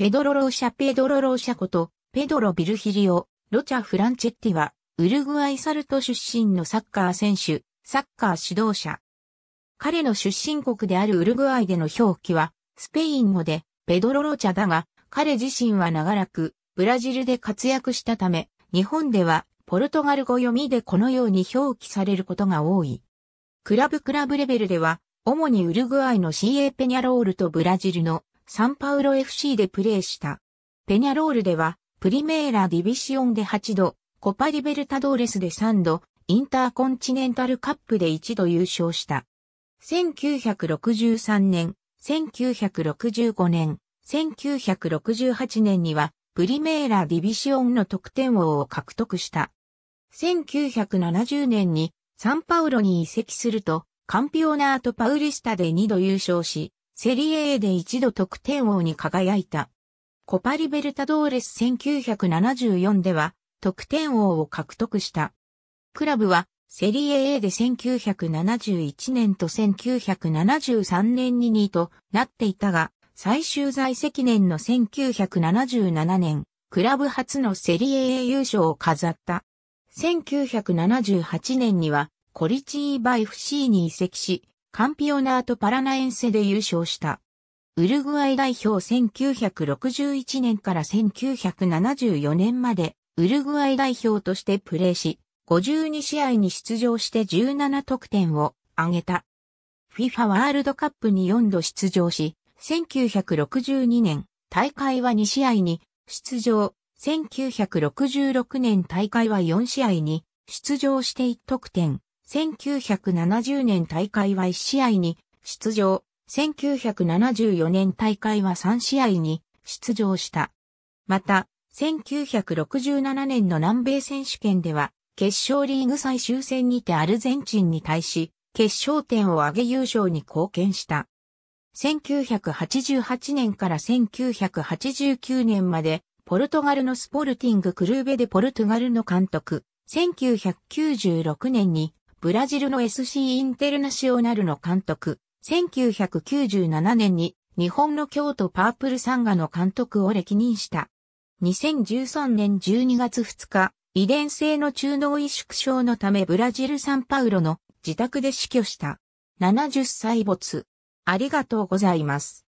ペドロ・ローシャ・ペドロ・ローシャこと、ペドロ・ビルヒリオ、ロチャ・フランチェッティは、ウルグアイサルト出身のサッカー選手、サッカー指導者。彼の出身国であるウルグアイでの表記は、スペイン語で、ペドロ・ローチャだが、彼自身は長らく、ブラジルで活躍したため、日本では、ポルトガル語読みでこのように表記されることが多い。クラブクラブレベルでは、主にウルグアイの CA ペニャロールとブラジルのサンパウロ FC でプレーした。ペニャロールでは、プリメーラ・ディビシオンで8度、コパ・リベルタドーレスで3度、インターコンチネンタルカップで1度優勝した。1963年、1965年、1968年には、プリメーラ・ディビシオンの得点王を獲得した。1970年にサンパウロに移籍すると、カンピオナート・パウリスタで2度優勝し、セリエ A で一度得点王に輝いた。コパリベルタドーレス1974では得点王を獲得した。クラブはセリエ A で1971年と1973年に2位となっていたが、最終在籍年の1977年、クラブ初のセリエ A 優勝を飾った。1978年にはコリチーバイフシーに移籍し、カンピオナートパラナエンセで優勝した。ウルグアイ代表1961年から1974年まで、ウルグアイ代表としてプレーし、52試合に出場して17得点を挙げた。FIFA ワールドカップに4度出場し、1962年大会は2試合に出場、1966年大会は4試合に出場して1得点、1970年大会は1試合に出場、1974年大会は3試合に出場した。また、1967年の南米選手権では、決勝リーグ最終戦にてアルゼンチンに対し、決勝点を上げ優勝に貢献した。1988年から1989年まで、ポルトガルのスポルティングクルーベでポルトガルの監督、1996年にブラジルの SC インテルナシオナルの監督、1997年に日本の京都パープルサンガの監督を歴任した。2013年12月2日、遺伝性の中脳萎縮症のためブラジルサンパウロの自宅で死去した。70歳没。ありがとうございます。